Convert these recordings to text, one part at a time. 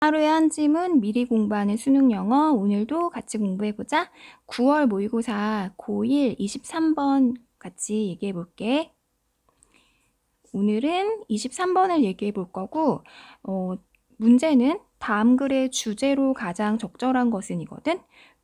하루에 한 짐은 미리 공부하는 수능 영어 오늘도 같이 공부해보자 9월 모의고사 고1 23번 같이 얘기해볼게 오늘은 23번을 얘기해볼 거고 어, 문제는 다음 글의 주제로 가장 적절한 것은 이거든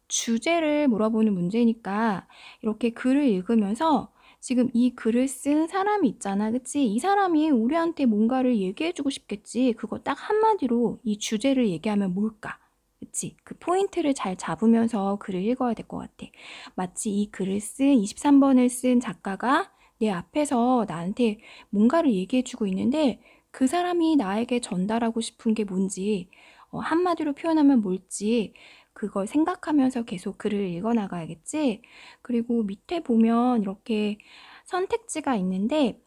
주제를 물어보는 문제니까 이렇게 글을 읽으면서 지금 이 글을 쓴 사람이 있잖아. 그치? 이 사람이 우리한테 뭔가를 얘기해주고 싶겠지. 그거 딱 한마디로 이 주제를 얘기하면 뭘까? 그치? 그 포인트를 잘 잡으면서 글을 읽어야 될 것 같아. 마치 이 글을 쓴 23번을 쓴 작가가 내 앞에서 나한테 뭔가를 얘기해주고 있는데 그 사람이 나에게 전달하고 싶은 게 뭔지, 어, 한마디로 표현하면 뭘지, 그걸 생각하면서 계속 글을 읽어 나가야겠지? 그리고 밑에 보면 이렇게 선택지가 있는데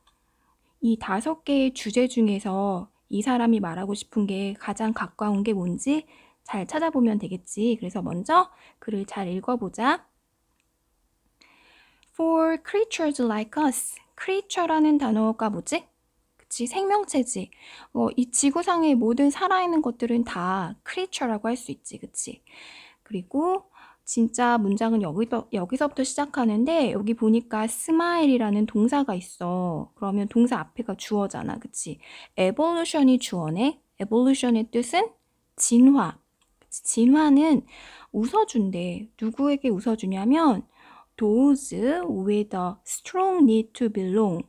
이 다섯 개의 주제 중에서 이 사람이 말하고 싶은 게 가장 가까운 게 뭔지 잘 찾아보면 되겠지. 그래서 먼저 글을 잘 읽어보자. For creatures like us. creature라는 단어가 뭐지? 없이 생명체지. 어, 이 지구상의 모든 살아있는 것들은 다 크리처라고 할 수 있지, 그치? 그리고 진짜 문장은 여기서, 여기서부터 시작하는데 여기 보니까 스마일이라는 동사가 있어. 그러면 동사 앞에가 주어잖아. 그치? evolution이 주어네. evolution의 뜻은 진화. 그치? 진화는 웃어준대. 누구에게 웃어주냐면 those with a strong need to belong.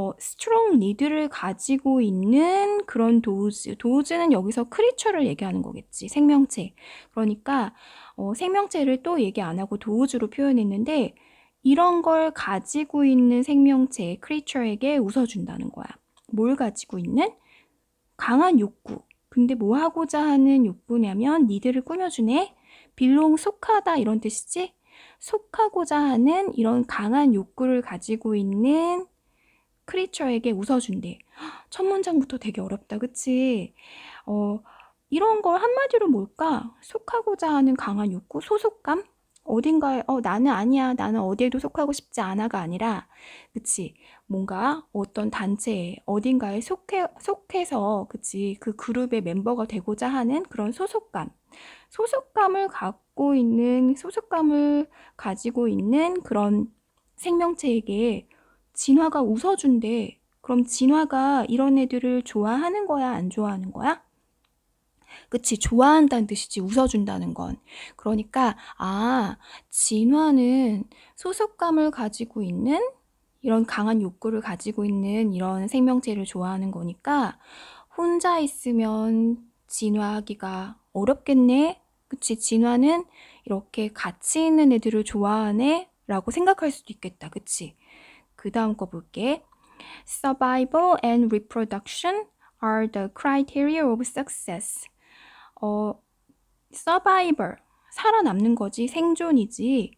어, 스트롱 리드를 가지고 있는 그런 도우즈. 도우즈는 여기서 크리처를 얘기하는 거겠지. 생명체. 그러니까 어, 생명체를 또 얘기 안 하고 도우즈로 표현했는데 이런 걸 가지고 있는 생명체, 크리처에게 웃어준다는 거야. 뭘 가지고 있는? 강한 욕구. 근데 뭐 하고자 하는 욕구냐면 니들을 꾸며주네. 빌롱 속하다 이런 뜻이지. 속하고자 하는 이런 강한 욕구를 가지고 있는 크리처에게 웃어준대. 첫 문장부터 되게 어렵다, 그치? 어, 이런 걸 한마디로 뭘까? 속하고자 하는 강한 욕구, 소속감? 어딘가에, 어, 나는 아니야, 나는 어디에도 속하고 싶지 않아가 아니라, 그치? 뭔가 어떤 단체에, 어딘가에 속해, 속해서, 그치? 그 그룹의 멤버가 되고자 하는 그런 소속감. 소속감을 갖고 있는, 소속감을 가지고 있는 그런 생명체에게 진화가 웃어준대. 그럼 진화가 이런 애들을 좋아하는 거야, 안 좋아하는 거야? 그치, 좋아한다는 뜻이지, 웃어준다는 건. 그러니까, 아, 진화는 소속감을 가지고 있는 이런 강한 욕구를 가지고 있는 이런 생명체를 좋아하는 거니까 혼자 있으면 진화하기가 어렵겠네. 그치, 진화는 이렇게 같이 있는 애들을 좋아하네. 라고 생각할 수도 있겠다. 그치? 그 다음 거 볼게. Survival and reproduction are the criteria of success. 어, survival, 살아남는 거지, 생존이지.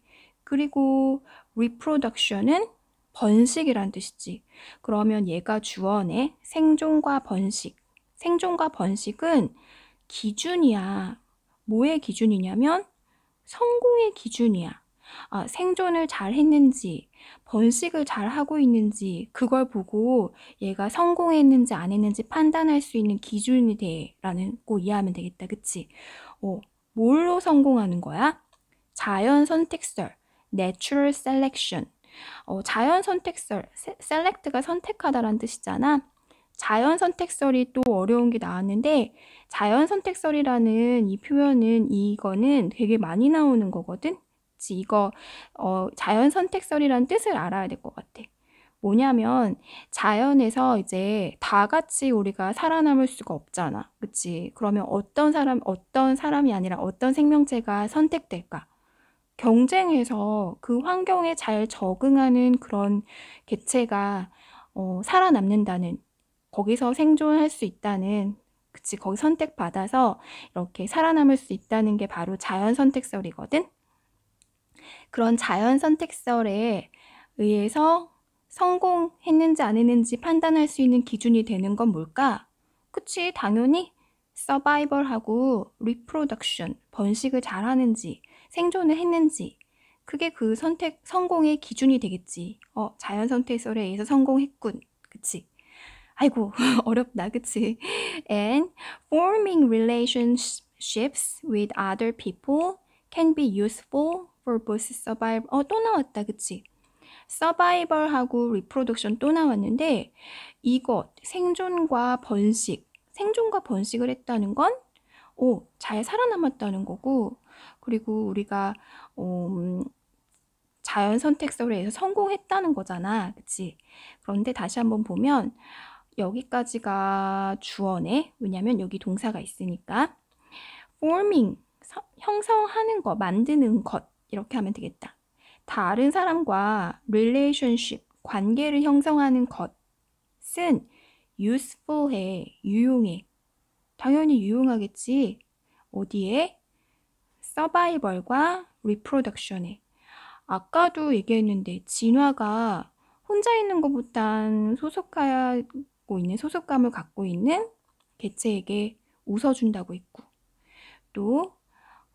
그리고 reproduction은 번식이란 뜻이지. 그러면 얘가 주어네. 생존과 번식. 생존과 번식은 기준이야. 뭐의 기준이냐면 성공의 기준이야. 아, 생존을 잘 했는지, 번식을 잘 하고 있는지, 그걸 보고 얘가 성공했는지 안 했는지 판단할 수 있는 기준이 돼. 라는 거 이해하면 되겠다. 그치? 어, 뭘로 성공하는 거야? 자연 선택설, natural selection. 어, 자연 선택설, select가 선택하다라는 뜻이잖아. 자연 선택설이 또 어려운 게 나왔는데 자연 선택설이라는 이 표현은 이거는 되게 많이 나오는 거거든. 같이 이거 어, 자연 선택설이라는 뜻을 알아야 될 것 같아. 뭐냐면 자연에서 이제 다 같이 우리가 살아남을 수가 없잖아. 그치? 그러면 어떤 사람, 어떤 사람이 아니라 어떤 생명체가 선택될까? 경쟁에서 그 환경에 잘 적응하는 그런 개체가 어, 살아남는다는, 거기서 생존할 수 있다는, 그치? 거기 선택받아서 이렇게 살아남을 수 있다는 게 바로 자연 선택설이거든? 그런 자연 선택설에 의해서 성공했는지 안 했는지 판단할 수 있는 기준이 되는 건 뭘까? 그치, 당연히 서바이벌하고 리프로덕션, 번식을 잘하는지, 생존을 했는지, 그게 그 선택, 성공의 기준이 되겠지. 어, 자연 선택설에 의해서 성공했군. 그치? 아이고, 어렵다. 그치? And forming relationships with other people can be useful for both survival 어또 나왔다 그치 서바이벌하고 리프로덕션 또 나왔는데 이것 생존과 번식 생존과 번식을 했다는 건 오, 잘 살아남았다는 거고 그리고 우리가 음, 자연 선택설에 해서 성공했다는 거잖아 그치 그런데 다시 한번 보면 여기까지가 주어네 왜냐면 여기 동사가 있으니까 forming 형성하는 거 만드는 것 이렇게 하면 되겠다. 다른 사람과 relationship, 관계를 형성하는 것은 useful해, 유용해. 당연히 유용하겠지. 어디에? 서바이벌과 리프로덕션에. 아까도 얘기했는데 진화가 혼자 있는 것보단 소속하고 있는 소속감을 갖고 있는 개체에게 웃어준다고 했고 또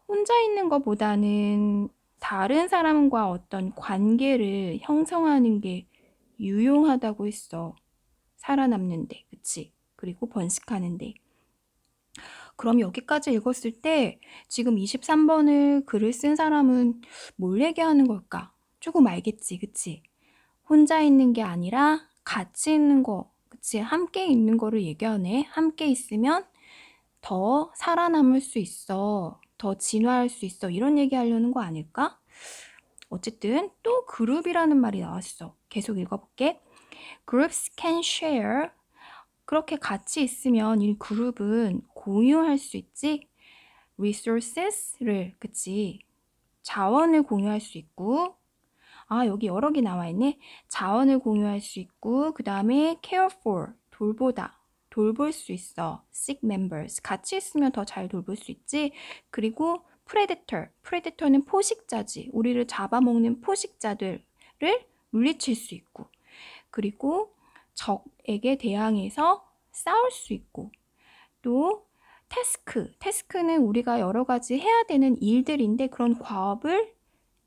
혼자 있는 것보다는 다른 사람과 어떤 관계를 형성하는 게 유용하다고 했어. 살아남는데, 그치? 그리고 번식하는데. 그럼 여기까지 읽었을 때 지금 23번을 글을 쓴 사람은 뭘 얘기하는 걸까? 조금 알겠지, 그치? 혼자 있는 게 아니라 같이 있는 거, 그치? 함께 있는 거를 얘기하네. 함께 있으면 더 살아남을 수 있어. 더 진화할 수 있어. 이런 얘기 하려는 거 아닐까? 어쨌든 또 그룹이라는 말이 나왔어. 계속 읽어볼게. Groups can share. 그렇게 같이 있으면 이 그룹은 공유할 수 있지. Resources를 그치. 자원을 공유할 수 있고 아 여기 여러 개 나와 있네. 자원을 공유할 수 있고 그 다음에 care for 돌보다 돌볼 수 있어. sick members. 같이 있으면 더 잘 돌볼 수 있지. 그리고 predator. predator는 포식자지. 우리를 잡아먹는 포식자들을 물리칠 수 있고. 그리고 적에게 대항해서 싸울 수 있고. 또 태스크. 태스크는 우리가 여러 가지 해야 되는 일들인데 그런 과업을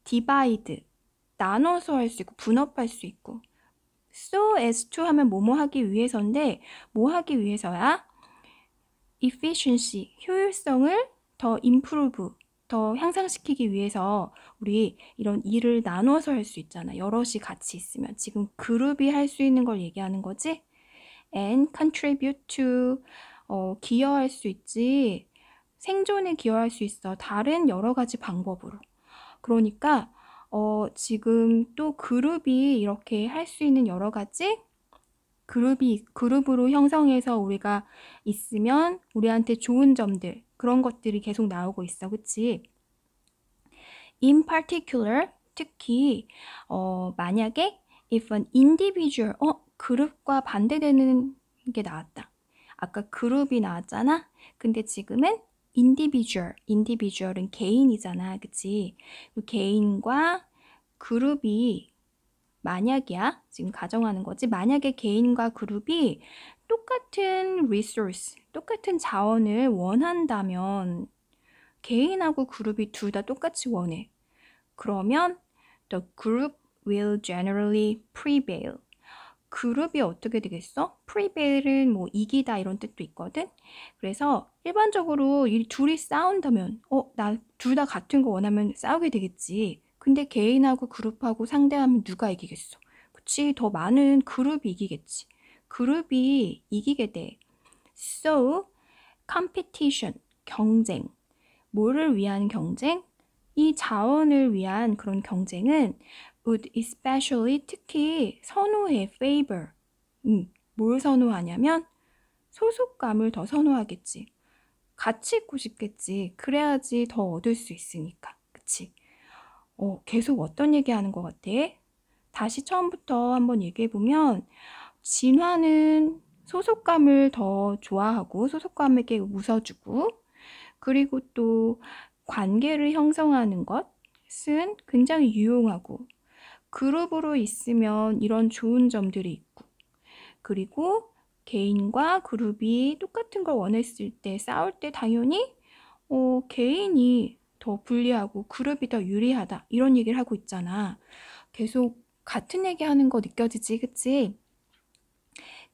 divide. 나눠서 할 수 있고 분업할 수 있고 so as to 하면 뭐뭐 하기 위해서인데 뭐 하기 위해서야? efficiency, 효율성을 더 improve, 더 향상시키기 위해서 우리 이런 일을 나눠서 할 수 있잖아. 여럿이 같이 있으면. 지금 그룹이 할 수 있는 걸 얘기하는 거지? and contribute to, 어, 기여할 수 있지. 생존에 기여할 수 있어. 다른 여러 가지 방법으로. 그러니까 어, 지금 또 그룹이 이렇게 할 수 있는 여러 가지 그룹이 그룹으로 형성해서 우리가 있으면 우리한테 좋은 점들 그런 것들이 계속 나오고 있어, 그치지 In particular, 특히 어, 만약에 if an individual, 어 그룹과 반대되는 게 나왔다. 아까 그룹이 나왔잖아. 근데 지금은 individual, individual은 개인이잖아, 그치? 개인과 그룹이 만약이야, 지금 가정하는 거지. 만약에 개인과 그룹이 똑같은 resource, 똑같은 자원을 원한다면 개인하고 그룹이 둘 다 똑같이 원해. 그러면 the group will generally prevail. 그룹이 어떻게 되겠어? 프리벨은 뭐 이기다 이런 뜻도 있거든. 그래서 일반적으로 이 둘이 싸운다면 어, 나 둘 다 같은 거 원하면 싸우게 되겠지. 근데 개인하고 그룹하고 상대하면 누가 이기겠어? 그치? 더 많은 그룹이 이기겠지. 그룹이 이기게 돼. So, competition, 경쟁. 뭐를 위한 경쟁? 이 자원을 위한 그런 경쟁은 would especially 특히 선호해 favor. 음, 뭘 선호하냐면 소속감을 더 선호하겠지. 같이 있고 싶겠지. 그래야지 더 얻을 수 있으니까. 그치? 어, 계속 어떤 얘기 하는 것 같아? 다시 처음부터 한번 얘기해 보면, 진화는 소속감을 더 좋아하고, 소속감에게 웃어주고, 그리고 또 관계를 형성하는 것은 굉장히 유용하고, 그룹으로 있으면 이런 좋은 점들이 있고, 그리고 개인과 그룹이 똑같은 걸 원했을 때 싸울 때 당연히 어, 개인이 더 불리하고 그룹이 더 유리하다 이런 얘기를 하고 있잖아. 계속 같은 얘기하는 거 느껴지지, 그치?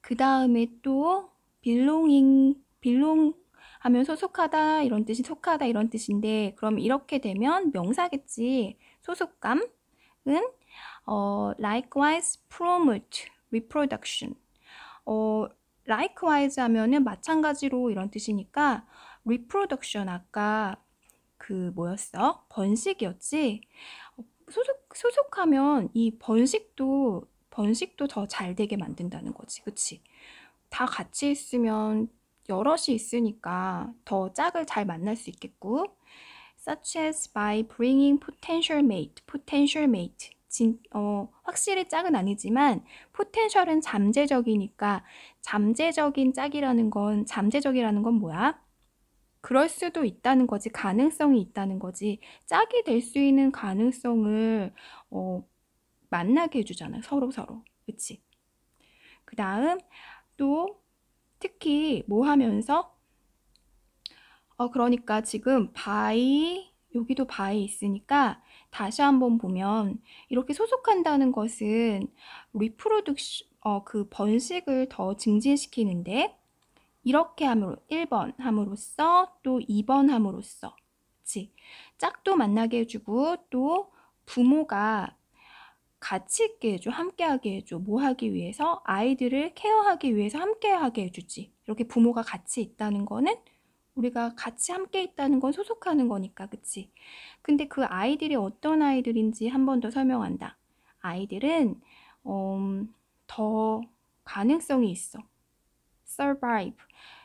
그 다음에 또 빌롱잉, 빌롱 하면 소속하다 이런 뜻이 속하다 이런 뜻인데 그럼 이렇게 되면 명사겠지. 소속감은 어, likewise promote reproduction. 어, likewise 하면은 마찬가지로 이런 뜻이니까 reproduction 아까 그 뭐였어? 번식이었지. 소속 소속하면 이 번식도 번식도 더 잘 되게 만든다는 거지. 그치 다 같이 있으면 여럿이 있으니까 더 짝을 잘 만날 수 있겠고 such as by bringing potential mate, potential mate 진, 어, 확실히 짝은 아니지만 포텐셜은 잠재적이니까 잠재적인 짝이라는 건 잠재적이라는 건 뭐야? 그럴 수도 있다는 거지 가능성이 있다는 거지 짝이 될 수 있는 가능성을 어, 만나게 해주잖아 서로 서로 그치? 그 다음 또 특히 뭐 하면서 어 그러니까 지금 바이 여기도 바이 있으니까 다시 한번 보면 이렇게 소속한다는 것은 리프로덕션 어, 그 번식을 더 증진시키는데 이렇게 함으로 1번 함으로써 또 2번 함으로써 즉 짝도 만나게 해주고 또 부모가 같이 있게 해줘, 함께 하게 해줘, 뭐 하기 위해서 아이들을 케어하기 위해서 함께 하게 해주지. 이렇게 부모가 같이 있다는 거는 우리가 같이 함께 있다는 건 소속하는 거니까, 그치? 근데 그 아이들이 어떤 아이들인지 한 번 더 설명한다. 아이들은, 음, 더 가능성이 있어. survive.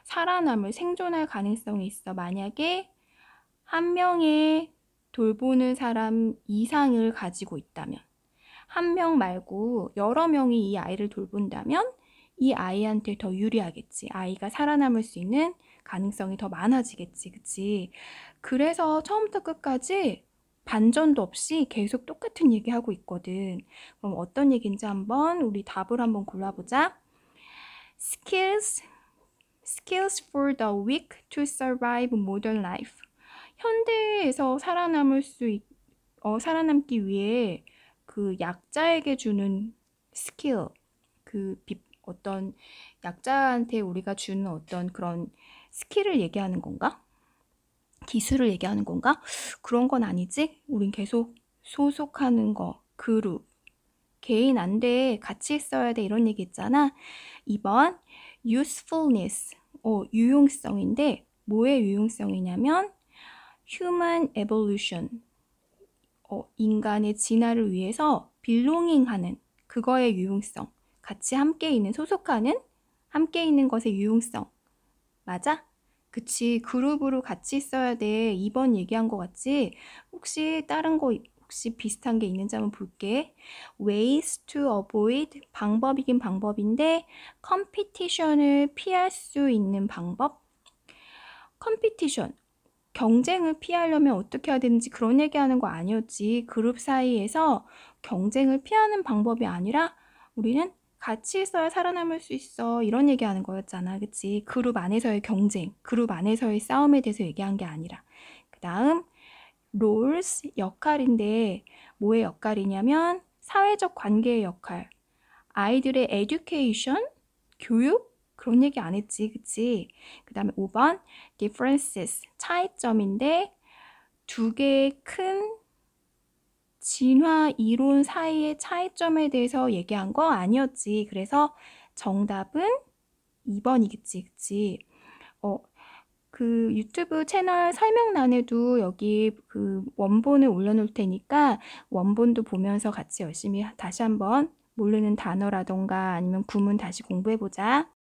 살아남을, 생존할 가능성이 있어. 만약에 한 명의 돌보는 사람 이상을 가지고 있다면, 한 명 말고 여러 명이 이 아이를 돌본다면, 이 아이한테 더 유리하겠지. 아이가 살아남을 수 있는 가능성이 더 많아지겠지, 그치? 그래서 처음부터 끝까지 반전도 없이 계속 똑같은 얘기하고 있거든. 그럼 어떤 얘기인지 한번 우리 답을 한번 골라보자. Skills, skills for the weak to survive modern life. 현대에서 살아남을 수, 어, 살아남기 위해 그 약자에게 주는 스킬, 그 비, 어떤 약자한테 우리가 주는 어떤 그런 스킬을 얘기하는 건가? 기술을 얘기하는 건가? 그런 건 아니지? 우린 계속 소속하는 거, 그룹, 개인 안 돼, 같이 있어야 돼 이런 얘기 있잖아. 2번 usefulness, 어, 유용성인데 뭐의 유용성이냐면 human evolution, 어, 인간의 진화를 위해서 belonging하는 그거의 유용성. 같이 함께 있는 소속하는 함께 있는 것의 유용성. 맞아? 그치 그룹으로 같이 있어야 돼. 2번 얘기한 것 같지? 혹시 다른 거 혹시 비슷한 게 있는지 한번 볼게. ways to avoid 방법이긴 방법인데 컴 o 티션을 피할 수 있는 방법. 컴 o 티션 경쟁을 피하려면 어떻게 해야 되는지 그런 얘기하는 거 아니었지. 그룹 사이에서 경쟁을 피하는 방법이 아니라 우리는 같이 있어야 살아남을 수 있어. 이런 얘기하는 거였잖아. 그치? 그룹 안에서의 경쟁, 그룹 안에서의 싸움에 대해서 얘기한 게 아니라. 그 다음, roles 역할인데, 뭐의 역할이냐면, 사회적 관계의 역할. 아이들의 education, 교육, 그런 얘기 안 했지. 그치? 그 다음에 5번, differences, 차이점인데, 두 개의 큰 진화 이론 사이의 차이점에 대해서 얘기한 거 아니었지. 그래서 정답은 2번이겠지, 그치? 어, 그 유튜브 채널 설명란에도 여기 그 원본을 올려놓을 테니까 원본도 보면서 같이 열심히 다시 한번 모르는 단어라던가 아니면 구문 다시 공부해보자.